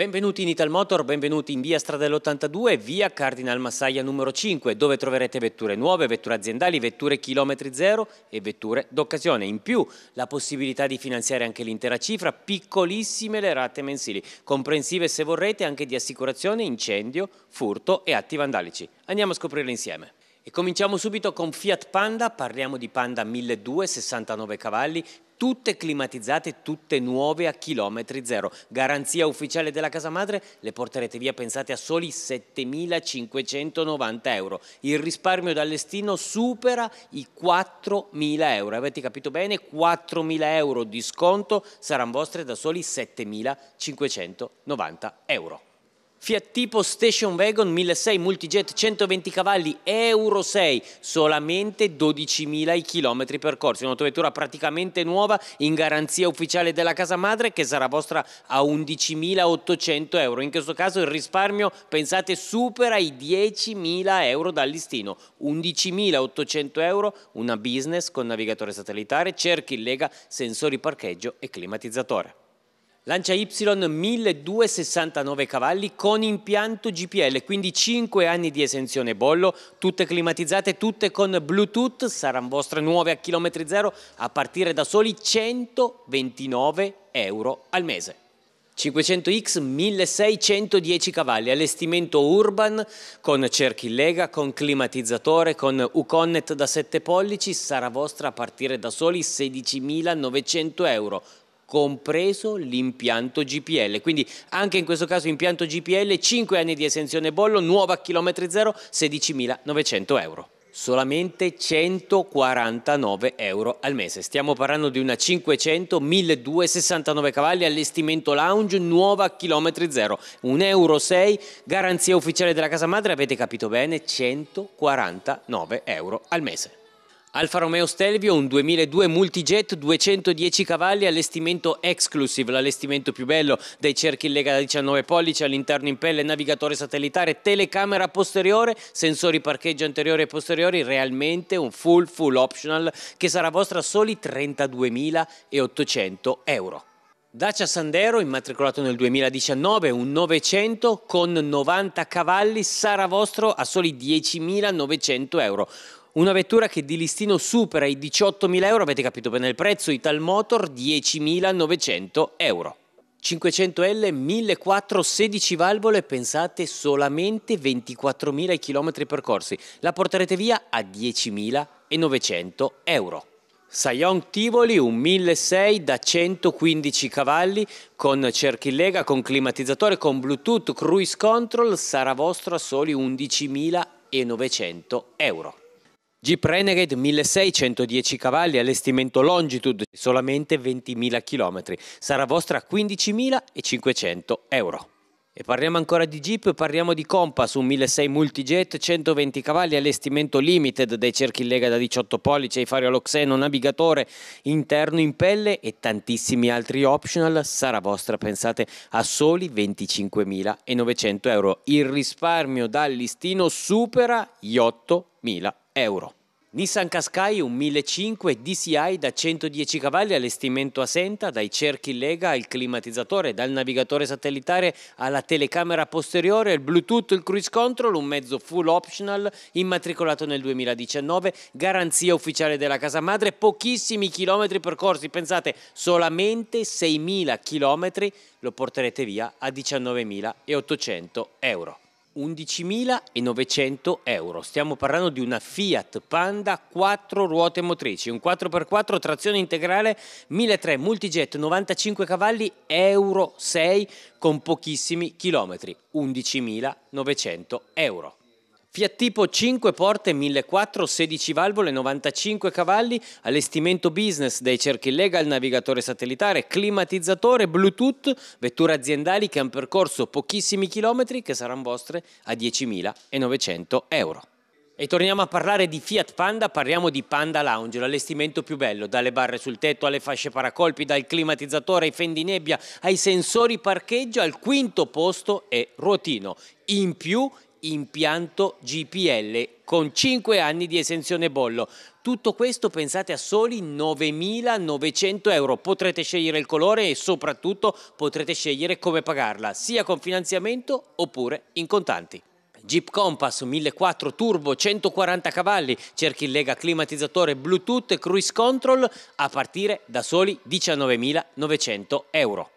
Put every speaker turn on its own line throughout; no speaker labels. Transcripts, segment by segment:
Benvenuti in Ital Motor, benvenuti in via Stradale 82 via Cardinal Massaia numero 5, dove troverete vetture nuove, vetture aziendali, vetture chilometri zero e vetture d'occasione. In più la possibilità di finanziare anche l'intera cifra, piccolissime le rate mensili, comprensive se vorrete anche di assicurazione, incendio, furto e atti vandalici. Andiamo a scoprirle insieme. E cominciamo subito con Fiat Panda, parliamo di Panda 1200, 69 cavalli, tutte climatizzate, tutte nuove a chilometri zero. Garanzia ufficiale della casa madre, le porterete via pensate a soli 7.590 euro. Il risparmio dall'estino supera i 4.000 euro. Avete capito bene? 4.000 euro di sconto saranno vostre da soli 7.590 euro. Fiat tipo Station Wagon 1.6 Multijet 120 cavalli Euro 6, solamente 12.000 i chilometri percorsi, un'autovettura praticamente nuova in garanzia ufficiale della casa madre che sarà vostra a 11.800 euro. In questo caso il risparmio, pensate, supera i 10.000 euro dal listino. 11.800 euro, una business con navigatore satellitare, cerchi in lega, sensori parcheggio e climatizzatore. Lancia Y 1269 cavalli con impianto GPL, quindi 5 anni di esenzione bollo, tutte climatizzate, tutte con Bluetooth, saranno vostre nuove a chilometri zero a partire da soli 129 euro al mese. 500X 1610 cavalli, allestimento urban con cerchi lega, con climatizzatore, con Uconnet da 7 pollici, sarà vostra a partire da soli 16.900 euro compreso l'impianto GPL. Quindi anche in questo caso impianto GPL, 5 anni di esenzione bollo, nuova a chilometri zero, 16.900 euro solamente 149 euro al mese. Stiamo parlando di una 500 1269 cavalli allestimento lounge nuova a chilometri zero, 1,6 euro, 6, garanzia ufficiale della casa madre, avete capito bene, 149 euro al mese. Alfa Romeo Stelvio, un 2002 multijet, 210 cavalli, allestimento exclusive, l'allestimento più bello dei cerchi in lega da 19 pollici, all'interno in pelle, navigatore satellitare, telecamera posteriore, sensori parcheggio anteriori e posteriori, realmente un full full optional che sarà vostra soli 32.800 euro. Dacia Sandero, immatricolato nel 2019, un 900 con 90 cavalli, sarà vostro a soli 10.900 euro una vettura che di listino supera i 18.000 euro, avete capito bene il prezzo, Ital Motor 10.900 euro. 500L 1416 valvole, pensate solamente 24.000 km percorsi, la porterete via a 10.900 euro. Sayong Tivoli, un 1600 da 115 cavalli, con cerchi lega, con climatizzatore, con Bluetooth, cruise control, sarà vostro a soli 11.900 euro. Jeep Renegade 1610 cavalli, allestimento Longitude, solamente 20.000 km, sarà vostra 15.500 euro. E parliamo ancora di Jeep, parliamo di Compass, un 1.6 multijet, 120 cavalli, allestimento limited dei cerchi in lega da 18 pollici, ai fari all'oxeno, navigatore interno in pelle e tantissimi altri optional, sarà vostra, pensate, a soli 25.900 euro. Il risparmio dal listino supera gli 8.000 euro euro. Nissan Qashqai un 1.500 DCI da 110 cavalli allestimento a senta, dai cerchi lega al climatizzatore, dal navigatore satellitare alla telecamera posteriore, il Bluetooth, il cruise control, un mezzo full optional immatricolato nel 2019, garanzia ufficiale della casa madre, pochissimi chilometri percorsi, pensate solamente 6.000 chilometri, lo porterete via a 19.800 euro. 11.900 euro. Stiamo parlando di una Fiat Panda 4 ruote motrici, un 4x4 trazione integrale 1.300 multijet 95 cavalli Euro 6 con pochissimi chilometri, 11.900 euro. Fiat tipo 5 porte 1.400, 16 valvole, 95 cavalli, allestimento business dai cerchi legal, navigatore satellitare, climatizzatore, bluetooth, vetture aziendali che hanno percorso pochissimi chilometri che saranno vostre a 10.900 euro. E torniamo a parlare di Fiat Panda, parliamo di Panda Lounge, l'allestimento più bello, dalle barre sul tetto alle fasce paracolpi, dal climatizzatore ai fendinebbia, ai sensori parcheggio, al quinto posto è ruotino. In più impianto GPL con 5 anni di esenzione bollo. Tutto questo pensate a soli 9.900 euro. Potrete scegliere il colore e soprattutto potrete scegliere come pagarla, sia con finanziamento oppure in contanti. Jeep Compass 1004 Turbo 140 cavalli, cerchi in lega climatizzatore Bluetooth e cruise control a partire da soli 19.900 euro.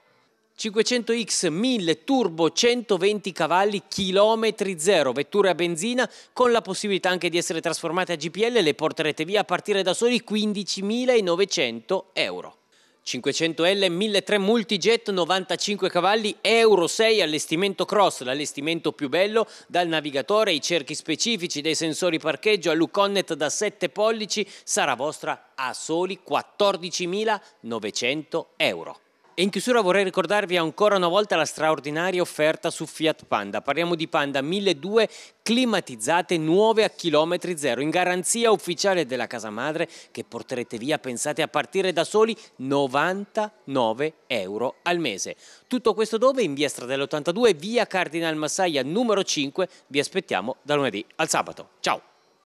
500X 1000 turbo 120 cavalli chilometri zero, vetture a benzina con la possibilità anche di essere trasformate a GPL le porterete via a partire da soli 15.900 euro. 500L 1003 Multijet 95 cavalli Euro 6 allestimento cross, l'allestimento più bello dal navigatore ai cerchi specifici dei sensori parcheggio a Luconnet da 7 pollici sarà vostra a soli 14.900 euro. E in chiusura vorrei ricordarvi ancora una volta la straordinaria offerta su Fiat Panda. Parliamo di Panda 1200 climatizzate nuove a chilometri zero, in garanzia ufficiale della casa madre che porterete via, pensate a partire da soli, 99 euro al mese. Tutto questo dove? In via Stradella 82, via Cardinal Massaia numero 5. Vi aspettiamo da lunedì al sabato. Ciao!